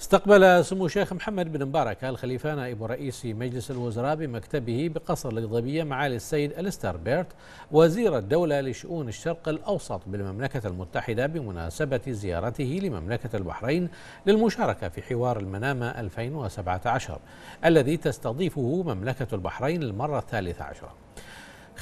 استقبل سمو الشيخ محمد بن مبارك آل خليفة نائب رئيس مجلس الوزراء بمكتبه بقصر القضبية معالي السيد ألستر بيرت وزير الدولة لشؤون الشرق الأوسط بالمملكة المتحدة بمناسبة زيارته لمملكة البحرين للمشاركة في حوار المنامة 2017 الذي تستضيفه مملكة البحرين للمرة الثالثة عشرة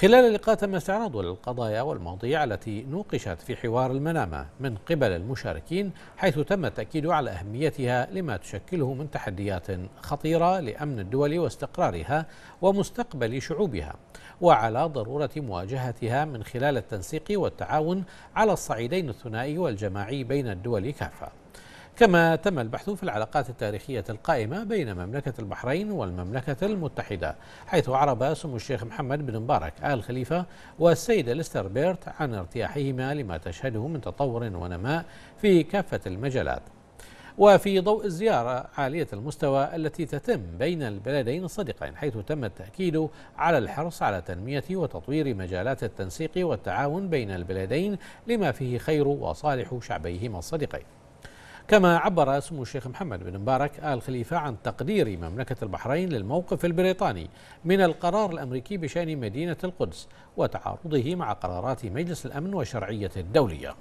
خلال اللقاء تم استعراض للقضايا والمواضيع التي نوقشت في حوار المنامة من قبل المشاركين حيث تم التأكيد على أهميتها لما تشكله من تحديات خطيرة لأمن الدول واستقرارها ومستقبل شعوبها وعلى ضرورة مواجهتها من خلال التنسيق والتعاون على الصعيدين الثنائي والجماعي بين الدول كافة كما تم البحث في العلاقات التاريخية القائمة بين مملكة البحرين والمملكة المتحدة حيث عرب سمو الشيخ محمد بن مبارك آل خليفة والسيد ليستر بيرت عن ارتياحهما لما تشهده من تطور ونماء في كافة المجالات وفي ضوء الزيارة عالية المستوى التي تتم بين البلدين الصديقين حيث تم التأكيد على الحرص على تنمية وتطوير مجالات التنسيق والتعاون بين البلدين لما فيه خير وصالح شعبيهما الصديقين كما عبر سمو الشيخ محمد بن مبارك آل خليفة عن تقدير مملكة البحرين للموقف البريطاني من القرار الأمريكي بشأن مدينة القدس وتعارضه مع قرارات مجلس الأمن والشرعية الدولية